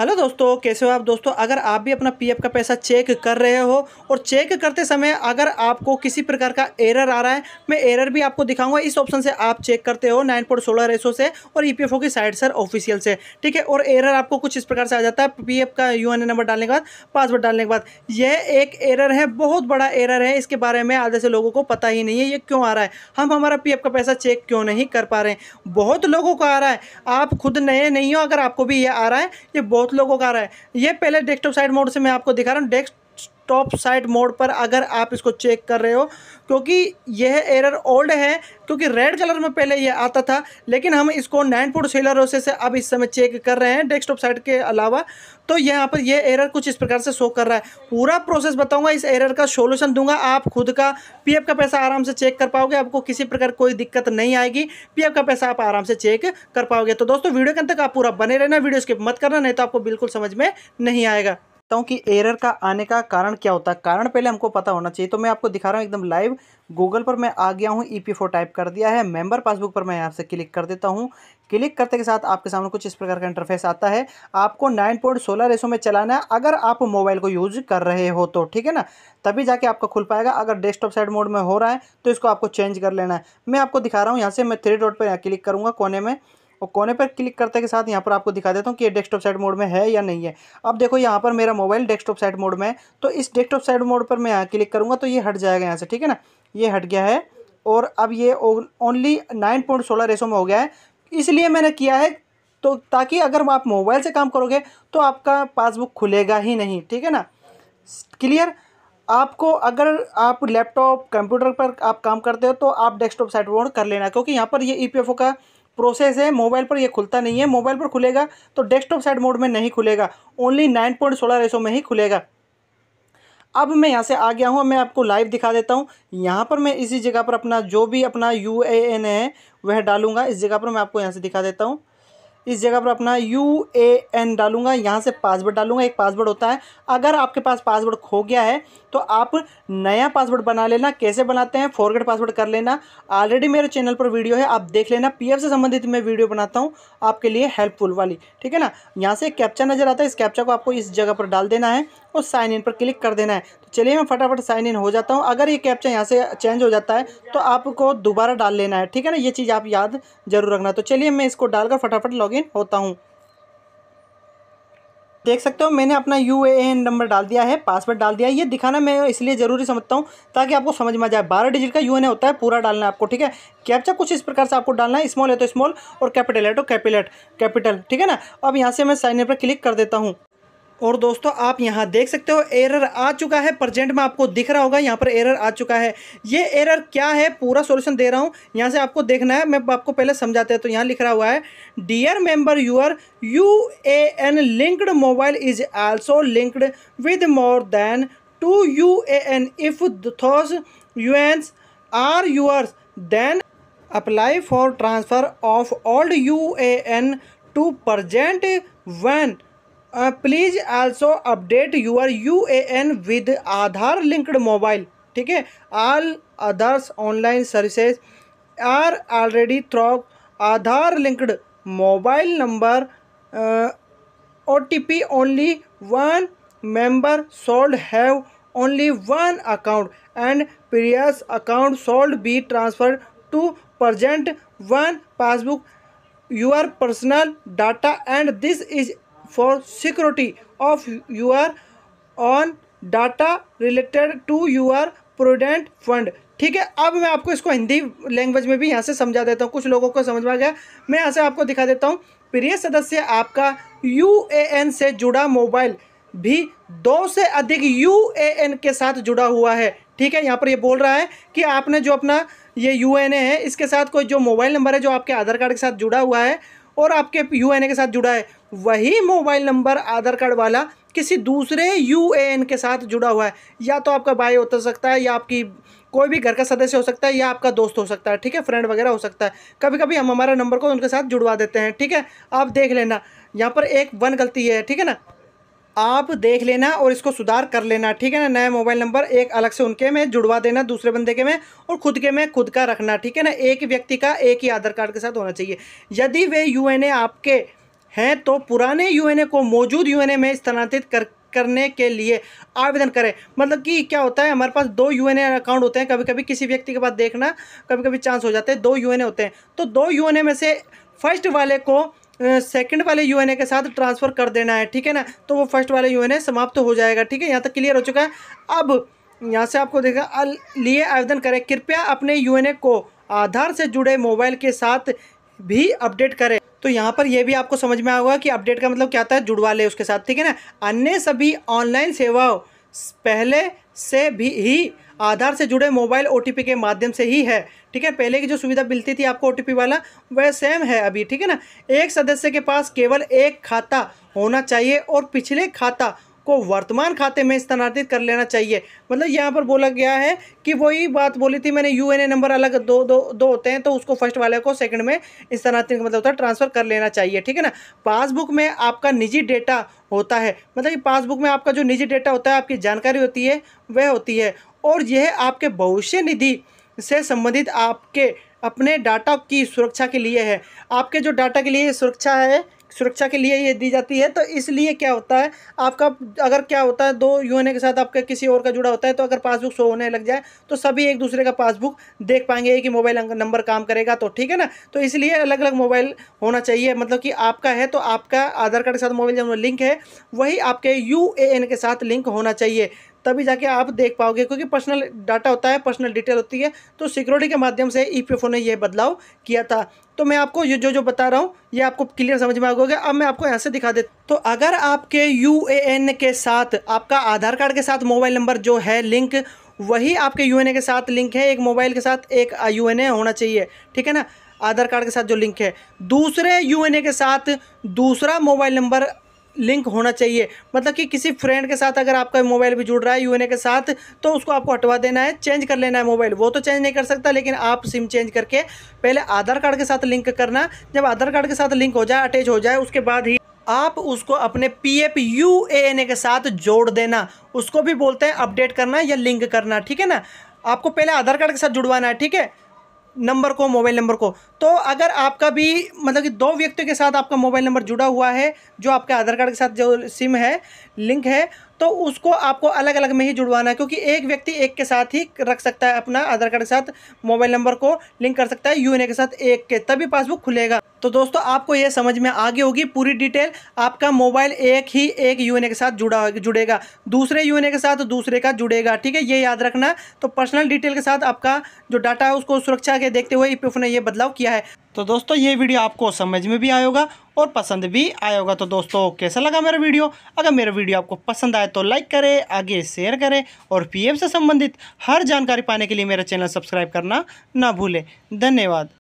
hello दोस्तों कैसे हो आप दोस्तों अगर आप भी अपना पीएफ का पैसा चेक कर रहे हो और चेक करते समय अगर आपको किसी प्रकार का एरर आ रहा है मैं एरर भी आपको दिखाऊंगा इस ऑप्शन से आप चेक करते हो नाइन पॉइंट सोलह रेसो से और ईपीएफओ की साइट सर ऑफिशियल से ठीक है और एरर आपको कुछ इस प्रकार से आ जाता है पी का यू नंबर डालने के बाद पासवर्ड डालने के बाद यह एक एरर है बहुत बड़ा एरर है इसके बारे में आधे से लोगों को पता ही नहीं है ये क्यों आ रहा है हम हमारा पी का पैसा चेक क्यों नहीं कर पा रहे हैं बहुत लोगों को आ रहा है आप खुद नए नहीं हो अगर आपको भी ये आ रहा है ये बहुत बहुत लोगों का आ रहा है ये पहले डेस्कटॉप साइड मोड से मैं आपको दिखा रहा हूँ डेस्क टॉप साइड मोड पर अगर आप इसको चेक कर रहे हो क्योंकि यह एरर ओल्ड है क्योंकि रेड कलर में पहले यह आता था लेकिन हम इसको नाइन पोर्ट सेलर से अब इस समय चेक कर रहे हैं डेस्कटॉप साइड के अलावा तो यहाँ पर यह एरर कुछ इस प्रकार से शो कर रहा है पूरा प्रोसेस बताऊंगा इस एरर का सोल्यूशन दूंगा आप खुद का पी का पैसा आराम से चेक कर पाओगे आपको किसी प्रकार कोई दिक्कत नहीं आएगी पी का पैसा आप आराम से चेक कर पाओगे तो दोस्तों वीडियो के अंत तक आप पूरा बने रहना वीडियो स्किप मत करना नहीं तो आपको बिल्कुल समझ में नहीं आएगा सकता हूँ कि एरर का आने का कारण क्या होता है कारण पहले हमको पता होना चाहिए तो मैं आपको दिखा रहा हूँ एकदम लाइव गूगल पर मैं आ गया हूँ ई e पी टाइप कर दिया है मेंबर पासबुक पर मैं यहाँ से क्लिक कर देता हूँ क्लिक करते के साथ आपके सामने कुछ इस प्रकार का इंटरफेस आता है आपको नाइन पॉइंट सोलह रेसो में चलाना है अगर आप मोबाइल को यूज कर रहे हो तो ठीक है ना तभी जाके आपका खुल पाएगा अगर डेस्कटॉप साइड मोड में हो रहा है तो इसको आपको चेंज कर लेना है मैं आपको दिखा रहा हूँ यहाँ से मैं थ्री डॉट पर यहाँ क्लिक करूँगा कोने में और कोने पर क्लिक करते के साथ यहाँ पर आपको दिखा देता हूँ कि ये डेस्कटॉप साइड मोड में है या नहीं है अब देखो यहाँ पर मेरा मोबाइल डेस्कटॉप साइड मोड में है तो इस डेस्कटॉप साइड मोड पर मैं यहाँ क्लिक करूँगा तो ये हट जाएगा यहाँ से ठीक है ना ये हट गया है और अब ये ओनली नाइन पॉइंट सोलह रेसो में हो गया है इसलिए मैंने किया है तो ताकि अगर आप मोबाइल से काम करोगे तो आपका पासबुक खुलेगा ही नहीं ठीक है ना क्लियर आपको अगर आप लैपटॉप कंप्यूटर पर आप काम करते हो तो आप डेस्कटॉप साइड मोड कर लेना क्योंकि यहाँ पर ये ई e का प्रोसेस है मोबाइल पर यह खुलता नहीं है मोबाइल पर खुलेगा तो डेस्कटॉप साइड मोड में नहीं खुलेगा ओनली नाइन पॉइंट सोलह रेसो में ही खुलेगा अब मैं यहाँ से आ गया हूँ मैं आपको लाइव दिखा देता हूँ यहाँ पर मैं इसी जगह पर अपना जो भी अपना यू ए एन है वह डालूंगा इस जगह पर मैं आपको यहाँ से दिखा देता हूँ इस जगह पर अपना यू ए एन डालूंगा यहाँ से पासवर्ड डालूंगा एक पासवर्ड होता है अगर आपके पास पासवर्ड खो गया है तो आप नया पासवर्ड बना लेना कैसे बनाते हैं फॉरगेट पासवर्ड कर लेना ऑलरेडी मेरे चैनल पर वीडियो है आप देख लेना पीएफ से संबंधित मैं वीडियो बनाता हूँ आपके लिए हेल्पफुल वाली ठीक है ना यहाँ से कैप्चा नज़र आता है इस कैप्चा को आपको इस जगह पर डाल देना है और साइन इन पर क्लिक कर देना है तो चलिए मैं फटाफट साइन इन हो जाता हूँ अगर ये कैप्चा यहाँ से चेंज हो जाता है तो आपको दोबारा डाल लेना है ठीक है ना ये चीज़ आप याद जरूर रखना तो चलिए मैं इसको डालकर फटाफट लॉग लॉगिन होता हूँ देख सकते हो मैंने अपना यू ए एन नंबर डाल दिया है पासवर्ड डाल दिया है ये दिखाना मैं इसलिए ज़रूरी समझता हूँ ताकि आपको समझ में आ जाए बारह डिजिट का यू एन ए होता है पूरा डालना है आपको ठीक है कैप्चा कुछ इस प्रकार से आपको डालना है स्मॉल है तो स्मॉल और कैपिटल है तो कैपिलेट कैपिटल ठीक है ना अब यहाँ से मैं साइन पर क्लिक कर देता हूँ और दोस्तों आप यहाँ देख सकते हो एरर आ चुका है प्रजेंट में आपको दिख रहा होगा यहाँ पर एरर आ चुका है ये एरर क्या है पूरा सॉल्यूशन दे रहा हूँ यहाँ से आपको देखना है मैं आपको पहले समझाते हैं तो यहाँ लिख रहा हुआ है dear member your U A N linked mobile is also linked with more than two U A N if those U are yours then apply for transfer of old U A N to present one please also update your U A N with Aadhaar linked mobile ठीक है all others online services are already through Aadhaar linked mobile number O T P only one member sold have only one account and previous account should be transfer to present one passbook your personal data and this is for security of your own data related to our provident fund ठीक है अब मैं आपको इसको Hindi language में भी यहाँ से समझा देता हूँ कुछ लोगों को समझ में आ गया मैं यहाँ से आपको दिखा देता हूँ प्रिय सदस्य आपका यू से जुड़ा मोबाइल भी दो से अधिक यू के साथ जुड़ा हुआ है ठीक है यहाँ पर ये बोल रहा है कि आपने जो अपना ये यू है इसके साथ कोई जो मोबाइल नंबर है जो आपके आधार कार्ड के साथ जुड़ा हुआ है और आपके यू के साथ जुड़ा है वही मोबाइल नंबर आधार कार्ड वाला किसी दूसरे यू के साथ जुड़ा हुआ है या तो आपका भाई उतर तो सकता है या आपकी कोई भी घर का सदस्य हो सकता है या आपका दोस्त हो सकता है ठीक है फ्रेंड वगैरह हो सकता है कभी कभी हम हमारा नंबर को उनके साथ जुड़वा देते हैं ठीक है आप देख लेना यहाँ पर एक वन गलती है ठीक है ना आप देख लेना और इसको सुधार कर लेना ठीक है ना नया मोबाइल नंबर एक अलग से उनके में जुड़वा देना दूसरे बंदे के में और खुद के में खुद का रखना ठीक है ना एक व्यक्ति का एक ही आधार कार्ड के साथ होना चाहिए यदि वे यू आपके हैं तो पुराने यू को मौजूद यू में स्थानांतरित कर करने के लिए आवेदन करें मतलब कि क्या होता है हमारे पास दो यू अकाउंट होते हैं कभी कभी किसी व्यक्ति के पास देखना कभी कभी चांस हो जाते हैं दो यू होते हैं तो दो यू में से फर्स्ट वाले को सेकंड वाले यूएनए के साथ ट्रांसफ़र कर देना है ठीक है ना तो वो फर्स्ट वाले यूएनए समाप्त हो जाएगा ठीक है यहाँ तक क्लियर हो चुका है अब यहाँ से आपको देखा लिए आवेदन करें कृपया अपने यूएनए को आधार से जुड़े मोबाइल के साथ भी अपडेट करें तो यहाँ पर यह भी आपको समझ में आएगा कि अपडेट का मतलब क्या आता है जुड़वा ले उसके साथ ठीक है ना अन्य सभी ऑनलाइन सेवाओं पहले से भी ही आधार से जुड़े मोबाइल ओ के माध्यम से ही है ठीक है पहले की जो सुविधा मिलती थी आपको ओ वाला वह सेम है अभी ठीक है ना एक सदस्य के पास केवल एक खाता होना चाहिए और पिछले खाता को वर्तमान खाते में स्थानांतरित कर लेना चाहिए मतलब यहाँ पर बोला गया है कि वही बात बोली थी मैंने यू नंबर अलग दो दो दो होते हैं तो उसको फर्स्ट वाले को सेकंड में स्थानांतरित मतलब होता है ट्रांसफ़र कर लेना चाहिए ठीक है ना पासबुक में आपका निजी डेटा होता है मतलब कि पासबुक में आपका जो निजी डेटा होता है आपकी जानकारी होती है वह होती है और यह आपके भविष्य निधि से संबंधित आपके अपने डाटा की सुरक्षा के लिए है आपके जो डाटा के लिए सुरक्षा है सुरक्षा के लिए ये दी जाती है तो इसलिए क्या होता है आपका अगर क्या होता है दो यूएनए के साथ आपका किसी और का जुड़ा होता है तो अगर पासबुक शो होने लग जाए तो सभी एक दूसरे का पासबुक देख पाएंगे एक ही मोबाइल नंबर काम करेगा तो ठीक है ना तो इसलिए अलग अलग मोबाइल होना चाहिए मतलब कि आपका है तो आपका आधार कार्ड के साथ मोबाइल जो लिंक है वही आपके यू के साथ लिंक होना चाहिए तभी जाके आप देख पाओगे क्योंकि पर्सनल डाटा होता है पर्सनल डिटेल होती है तो सिक्योरिटी के माध्यम से ई e ने यह बदलाव किया था तो मैं आपको ये जो जो बता रहा हूँ ये आपको क्लियर समझ में आगे अब मैं आपको यहाँ से दिखा दे तो अगर आपके यू के साथ आपका आधार कार्ड के साथ मोबाइल नंबर जो है लिंक वही आपके यू के साथ लिंक है एक मोबाइल के साथ एक यू होना चाहिए ठीक है ना आधार कार्ड के साथ जो लिंक है दूसरे यू के साथ दूसरा मोबाइल नंबर लिंक होना चाहिए मतलब कि किसी फ्रेंड के साथ अगर आपका मोबाइल भी जुड़ रहा है यू के साथ तो उसको आपको हटवा देना है चेंज कर लेना है मोबाइल वो तो चेंज नहीं कर सकता लेकिन आप सिम चेंज करके पहले आधार कार्ड के साथ लिंक करना जब आधार कार्ड के साथ लिंक हो जाए अटैच हो जाए उसके बाद ही आप उसको अपने P F U A N A के साथ जोड़ देना उसको भी बोलते हैं अपडेट करना या लिंक करना ठीक है ना आपको पहले आधार कार्ड के साथ जुड़वाना है ठीक है नंबर को मोबाइल नंबर को तो अगर आपका भी मतलब कि दो व्यक्तियों के साथ आपका मोबाइल नंबर जुड़ा हुआ है जो आपके आधार कार्ड के साथ जो सिम है लिंक है तो उसको आपको अलग अलग में ही जुड़वाना है क्योंकि एक व्यक्ति एक के साथ ही रख सकता है अपना आधार कार्ड के साथ मोबाइल नंबर को लिंक कर सकता है यू के साथ एक के तभी पासबुक खुलेगा तो दोस्तों आपको ये समझ में आगे होगी पूरी डिटेल आपका मोबाइल एक ही एक यू के साथ जुड़ा जुड़ेगा दूसरे यू के साथ दूसरे का जुड़ेगा ठीक है ये याद रखना तो पर्सनल डिटेल के साथ आपका जो डाटा है उसको सुरक्षा के देखते हुए ई ने ये बदलाव किया है तो दोस्तों ये वीडियो आपको समझ में भी आएगा और पसंद भी आएगा तो दोस्तों कैसा लगा मेरा वीडियो अगर मेरा वीडियो आपको पसंद आए तो लाइक करें आगे शेयर करें और पीएफ से संबंधित हर जानकारी पाने के लिए मेरा चैनल सब्सक्राइब करना ना भूलें धन्यवाद